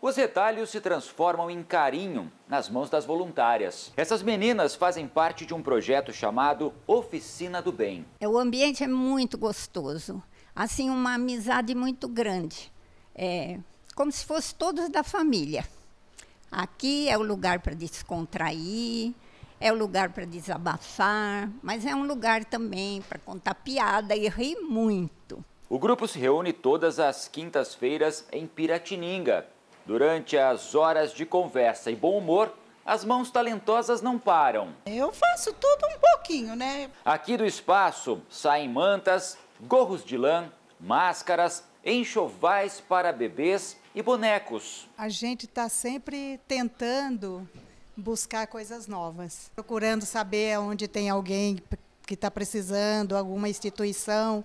Os retalhos se transformam em carinho nas mãos das voluntárias. Essas meninas fazem parte de um projeto chamado Oficina do Bem. É, o ambiente é muito gostoso, assim, uma amizade muito grande. É como se fosse todos da família. Aqui é o lugar para descontrair, é o lugar para desabafar, mas é um lugar também para contar piada e rir muito. O grupo se reúne todas as quintas-feiras em Piratininga, Durante as horas de conversa e bom humor, as mãos talentosas não param. Eu faço tudo um pouquinho, né? Aqui do espaço saem mantas, gorros de lã, máscaras, enxovais para bebês e bonecos. A gente está sempre tentando buscar coisas novas, procurando saber onde tem alguém que está precisando, alguma instituição.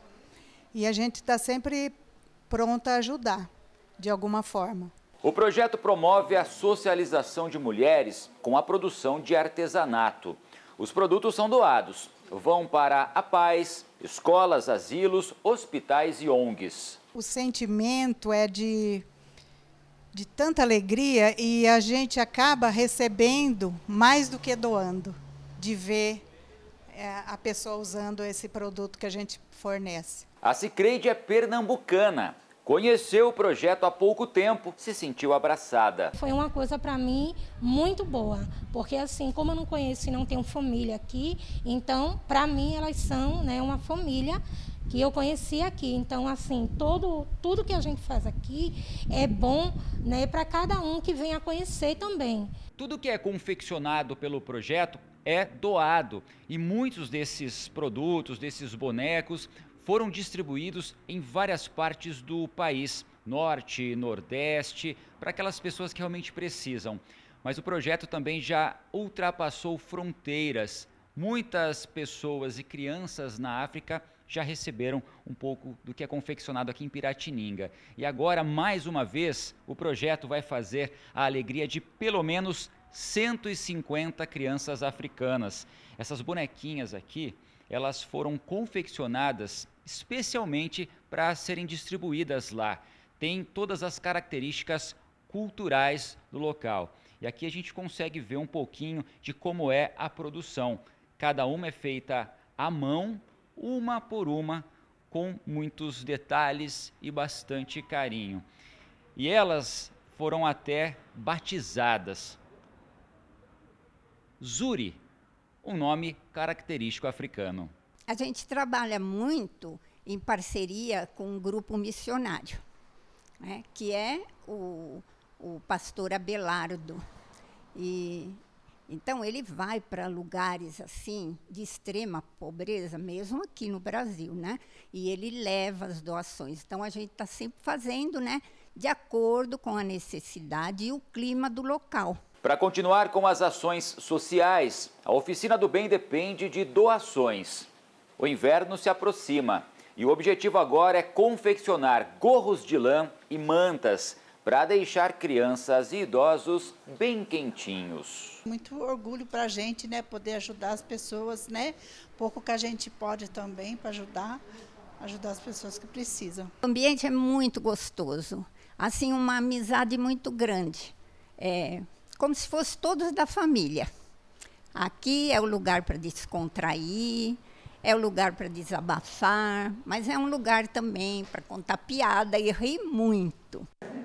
E a gente está sempre pronta a ajudar, de alguma forma. O projeto promove a socialização de mulheres com a produção de artesanato. Os produtos são doados, vão para a paz, escolas, asilos, hospitais e ONGs. O sentimento é de, de tanta alegria e a gente acaba recebendo mais do que doando, de ver é, a pessoa usando esse produto que a gente fornece. A Cicreide é pernambucana Conheceu o projeto há pouco tempo, se sentiu abraçada. Foi uma coisa para mim muito boa, porque assim, como eu não conheço e não tenho família aqui, então para mim elas são, né, uma família que eu conheci aqui. Então, assim, todo, tudo que a gente faz aqui é bom né, para cada um que venha conhecer também. Tudo que é confeccionado pelo projeto é doado e muitos desses produtos, desses bonecos, foram distribuídos em várias partes do país, norte, nordeste, para aquelas pessoas que realmente precisam. Mas o projeto também já ultrapassou fronteiras. Muitas pessoas e crianças na África já receberam um pouco do que é confeccionado aqui em Piratininga. E agora, mais uma vez, o projeto vai fazer a alegria de pelo menos 150 crianças africanas. Essas bonequinhas aqui, elas foram confeccionadas especialmente para serem distribuídas lá. Tem todas as características culturais do local. E aqui a gente consegue ver um pouquinho de como é a produção. Cada uma é feita à mão, uma por uma, com muitos detalhes e bastante carinho. E elas foram até batizadas. Zuri um nome característico africano. A gente trabalha muito em parceria com um grupo missionário, né, que é o, o pastor Abelardo. E então ele vai para lugares assim de extrema pobreza, mesmo aqui no Brasil, né? E ele leva as doações. Então a gente está sempre fazendo, né? De acordo com a necessidade e o clima do local. Para continuar com as ações sociais, a Oficina do Bem depende de doações. O inverno se aproxima e o objetivo agora é confeccionar gorros de lã e mantas para deixar crianças e idosos bem quentinhos. Muito orgulho para a gente, né, poder ajudar as pessoas, né, pouco que a gente pode também para ajudar, ajudar as pessoas que precisam. O ambiente é muito gostoso, assim uma amizade muito grande. É, como se fossem todos da família. Aqui é o lugar para descontrair, é o lugar para desabafar, mas é um lugar também para contar piada e rir muito.